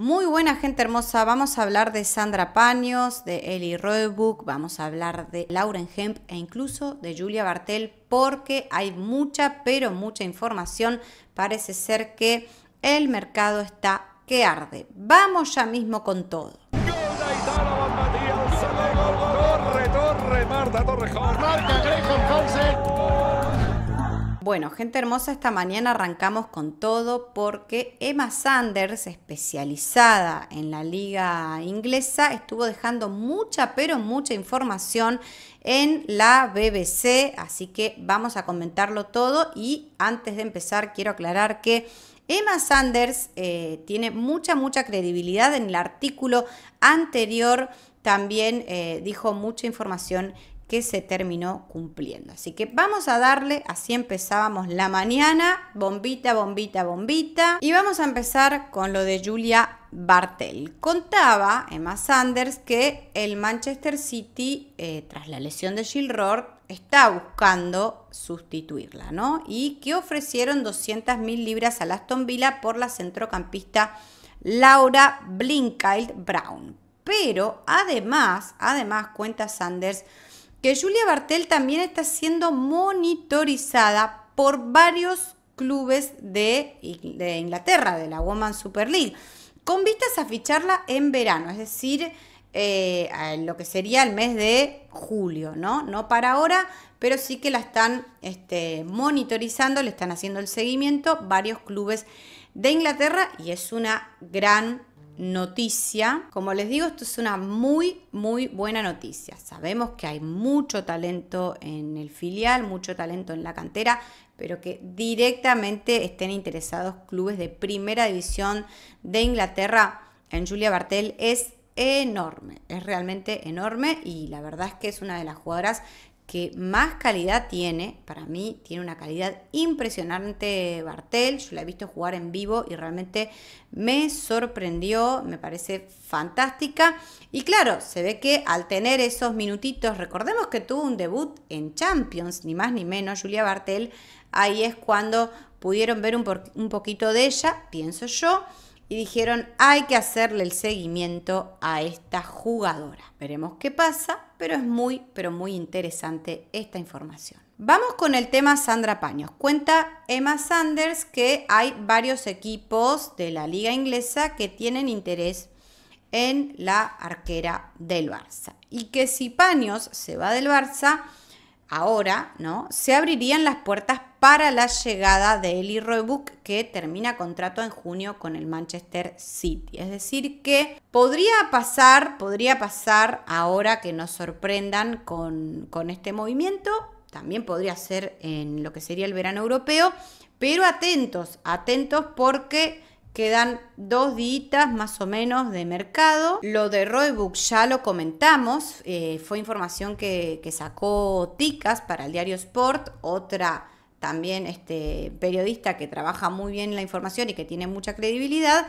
Muy buena gente hermosa, vamos a hablar de Sandra Paños, de Eli Roebuck, vamos a hablar de Lauren Hemp e incluso de Julia Bartel porque hay mucha, pero mucha información. Parece ser que el mercado está que arde. Vamos ya mismo con todo. Torre, Torre, bueno, gente hermosa, esta mañana arrancamos con todo porque Emma Sanders, especializada en la liga inglesa, estuvo dejando mucha, pero mucha información en la BBC, así que vamos a comentarlo todo y antes de empezar quiero aclarar que... Emma Sanders eh, tiene mucha, mucha credibilidad en el artículo anterior también eh, dijo mucha información que se terminó cumpliendo. Así que vamos a darle, así empezábamos la mañana, bombita, bombita, bombita. Y vamos a empezar con lo de Julia Bartel. Contaba Emma Sanders que el Manchester City, eh, tras la lesión de Jill está buscando sustituirla, ¿no? Y que ofrecieron 200.000 libras a Aston Villa por la centrocampista Laura Blinkild Brown. Pero además, además cuenta Sanders, que Julia Bartel también está siendo monitorizada por varios clubes de, Inglaterra, de la Women's Super League, con vistas a ficharla en verano, es decir, eh, lo que sería el mes de julio, ¿no? No para ahora, pero sí que la están este, monitorizando, le están haciendo el seguimiento varios clubes de Inglaterra y es una gran noticia. Como les digo, esto es una muy, muy buena noticia. Sabemos que hay mucho talento en el filial, mucho talento en la cantera, pero que directamente estén interesados clubes de primera división de Inglaterra en Julia Bartel es enorme, es realmente enorme y la verdad es que es una de las jugadoras que más calidad tiene, para mí tiene una calidad impresionante Bartel, yo la he visto jugar en vivo y realmente me sorprendió, me parece fantástica. Y claro, se ve que al tener esos minutitos, recordemos que tuvo un debut en Champions, ni más ni menos, Julia Bartel, ahí es cuando pudieron ver un, poquito de ella, pienso yo y dijeron hay que hacerle el seguimiento a esta jugadora. Veremos qué pasa, pero es muy, pero muy interesante esta información. Vamos con el tema Sandra Paños. Cuenta Emma Sanders que hay varios equipos de la liga inglesa que tienen interés en la arquera del Barça. Y que si Paños se va del Barça, ahora, ¿no? Se abrirían las puertas para la llegada de Eli Roebuck, que termina contrato en junio con el Manchester City. Es decir, que podría pasar, podría pasar ahora que nos sorprendan con, este movimiento. También podría ser en lo que sería el verano europeo, pero atentos, atentos porque quedan dos días más o menos de mercado. Lo de Roebuck ya lo comentamos, eh, fue información que, que sacó Ticas para el diario Sport, otra también este periodista que trabaja muy bien la información y que tiene mucha credibilidad.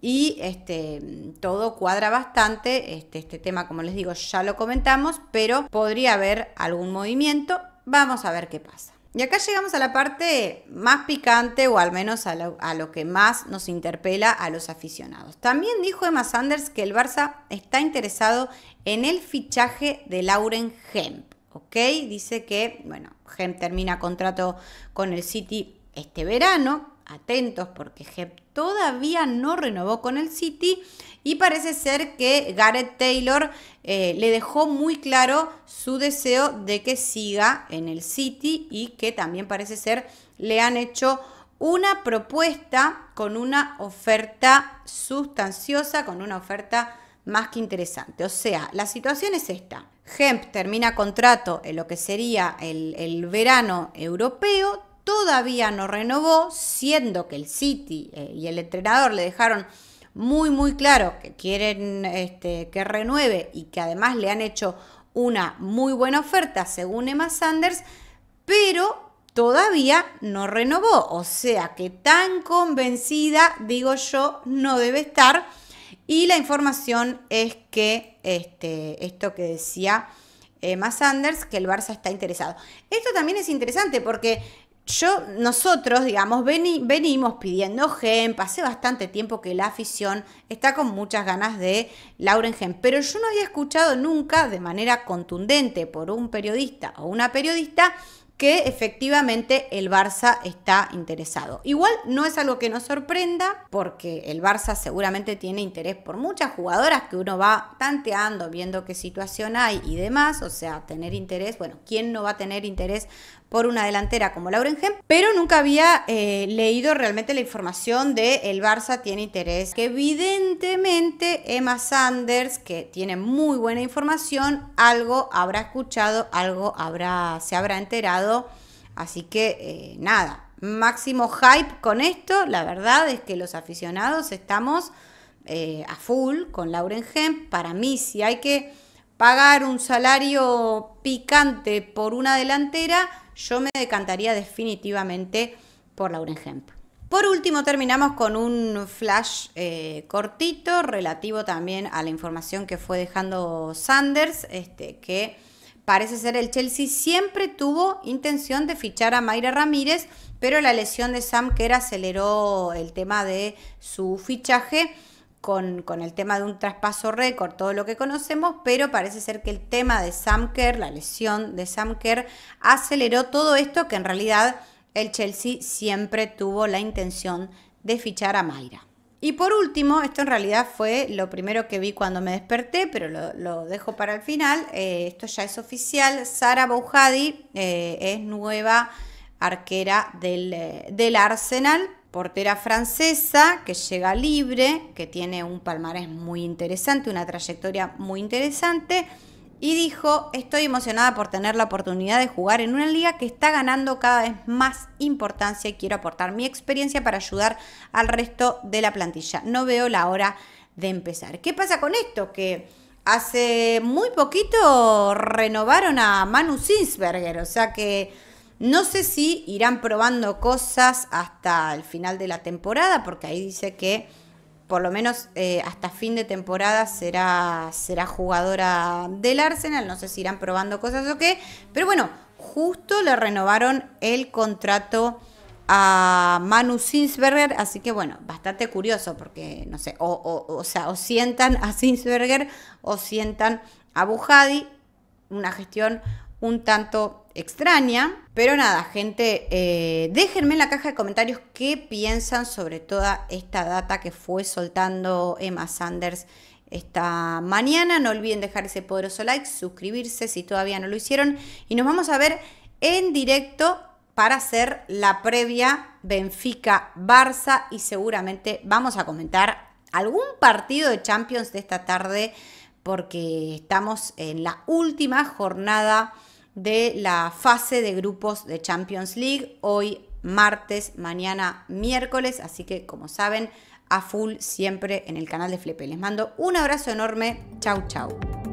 Y este, todo cuadra bastante. Este, este tema, como les digo, ya lo comentamos, pero podría haber algún movimiento. Vamos a ver qué pasa. Y acá llegamos a la parte más picante o al menos a lo, a lo, que más nos interpela a los aficionados. También dijo Emma Sanders que el Barça está interesado en el fichaje de Lauren Hemp. ¿ok? Dice que, bueno, Hemp termina contrato con el City este verano, atentos porque Hemp todavía no renovó con el City y parece ser que Gareth Taylor eh, le dejó muy claro su deseo de que siga en el City y que también parece ser le han hecho una propuesta con una oferta sustanciosa, con una oferta más que interesante. O sea, la situación es esta. Hemp termina contrato en lo que sería el, verano europeo, todavía no renovó, siendo que el City eh, y el entrenador le dejaron muy muy claro que quieren este, que renueve y que además le han hecho una muy buena oferta según Emma Sanders, pero todavía no renovó. O sea que tan convencida, digo yo, no debe estar y la información es que este, esto que decía Emma eh, Sanders, que el Barça está interesado. Esto también es interesante porque yo, nosotros, digamos, venimos pidiendo Gen, pasé bastante tiempo que la afición está con muchas ganas de Lauren Gen, pero yo no había escuchado nunca de manera contundente por un periodista o una periodista que efectivamente el Barça está interesado. Igual no es algo que nos sorprenda porque el Barça seguramente tiene interés por muchas jugadoras que uno va tanteando, viendo qué situación hay y demás, o sea, tener interés, bueno, ¿quién no va a tener interés por una delantera como Lauren Hemp, pero nunca había eh, leído realmente la información de el Barça tiene interés, que evidentemente Emma Sanders, que tiene muy buena información, algo habrá escuchado, algo habrá, se habrá enterado, así que eh, nada, máximo hype con esto, la verdad es que los aficionados estamos eh, a full con Lauren Hemp, para mí si hay que pagar un salario picante por una delantera, yo me decantaría definitivamente por Lauren Hemp. Por último, terminamos con un flash eh, cortito relativo también a la información que fue dejando Sanders, este, que parece ser el Chelsea siempre tuvo intención de fichar a Mayra Ramírez, pero la lesión de Sam Kerr aceleró el tema de su fichaje con, el tema de un traspaso récord, todo lo que conocemos, pero parece ser que el tema de Samker, la lesión de Samker, aceleró todo esto que en realidad el Chelsea siempre tuvo la intención de fichar a Mayra. Y por último, esto en realidad fue lo primero que vi cuando me desperté, pero lo, dejo para el final, eh, esto ya es oficial, Sara Bouhadi eh, es nueva arquera del, eh, del Arsenal, portera francesa que llega libre, que tiene un palmarés muy interesante, una trayectoria muy interesante, y dijo, estoy emocionada por tener la oportunidad de jugar en una liga que está ganando cada vez más importancia y quiero aportar mi experiencia para ayudar al resto de la plantilla. No veo la hora de empezar. ¿Qué pasa con esto? Que hace muy poquito renovaron a Manu Sinsberger, o sea que no sé si irán probando cosas hasta el final de la temporada, porque ahí dice que por lo menos eh, hasta fin de temporada será, será jugadora del Arsenal. No sé si irán probando cosas o qué. Pero bueno, justo le renovaron el contrato a Manu Sinsberger, así que bueno, bastante curioso porque no sé, o, sea, o sientan a Sinsberger o sientan a Bujadi, una gestión un tanto extraña. Pero nada, gente, eh, déjenme en la caja de comentarios qué piensan sobre toda esta data que fue soltando Emma Sanders esta mañana. No olviden dejar ese poderoso like, suscribirse si todavía no lo hicieron. Y nos vamos a ver en directo para hacer la previa Benfica-Barça y seguramente vamos a comentar algún partido de Champions de esta tarde porque estamos en la última jornada de la fase de grupos de Champions League, hoy martes, mañana miércoles, así que como saben, a full siempre en el canal de Flepe. Les mando un abrazo enorme, chau chau.